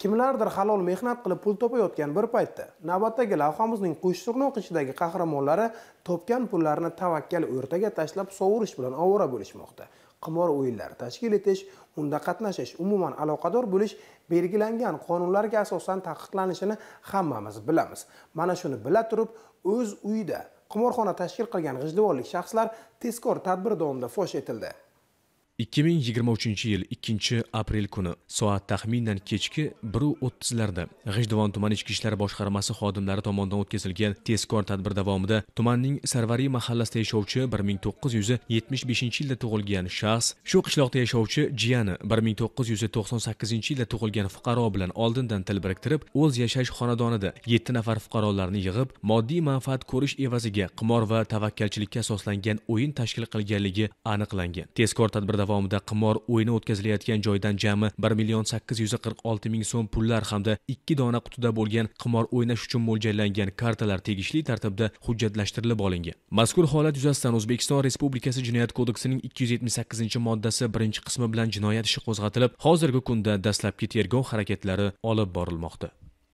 kimlardir halol mehnat qilib pul topayotgan bir paytda navbatdagi lavhamizning qo'shsurni o'qishidagi qahramonlari topgan pullarini tavakkal o'rtaga tashlab sovurish bilan ovora bo'lishmoqda qimor o'yinlari tashkil etish unda qatnashish umuman aloqador bo'lish belgilangan qonunlarga asosan taqiqlanishini hammamiz bilamiz mana shuni bila turib o'z uyida qimorxona tashkil qilgan g'ijduvonlik shaxslar tezkor tadbir davomida fosh etildi 2023 yil 2 aprel kuni soat taxminan kechki 1:30 larda g'ijduvon tuman ichki ishlar boshqarmasi xodimlari tomonidan o'tkazilgan tezkor tadbir davomida tumanning sarvari mahallasida yashovchi 1975 yilda tug'ilgan shaxs shu qishloqda yashovchi jiyani 1998 yilda tug'ilgan fuqaro bilan oldindan til biriktirib o'z yashash xonadonida 7 nafar fuqarolarni yig'ib moddiy manfaat ko'rish evaziga qimor va tavakkalchilikka asoslangan o'yin tashkil qilganligi aniqlangan tezkor tadbir davomida qimor o'yini o'tkazilayotgan joydan jami bir million sakkiz yuz qirq olti ming so'm pullar hamda ikki dona qutida bo'lgan qimor o'ynash uchun mo'ljallangan kartalar tegishli tartibda hujjatlashtirilib olingan mazkur holat yuzasidan o'zbekiston respublikasi jinoyat kodeksining ikki yuz yetmish sakkizinchi moddasi birinchi qismi bilan jinoyat ishi qo'zg'atilib hozirgi kunda dastlabki tergov harakatlari olib borilmoqda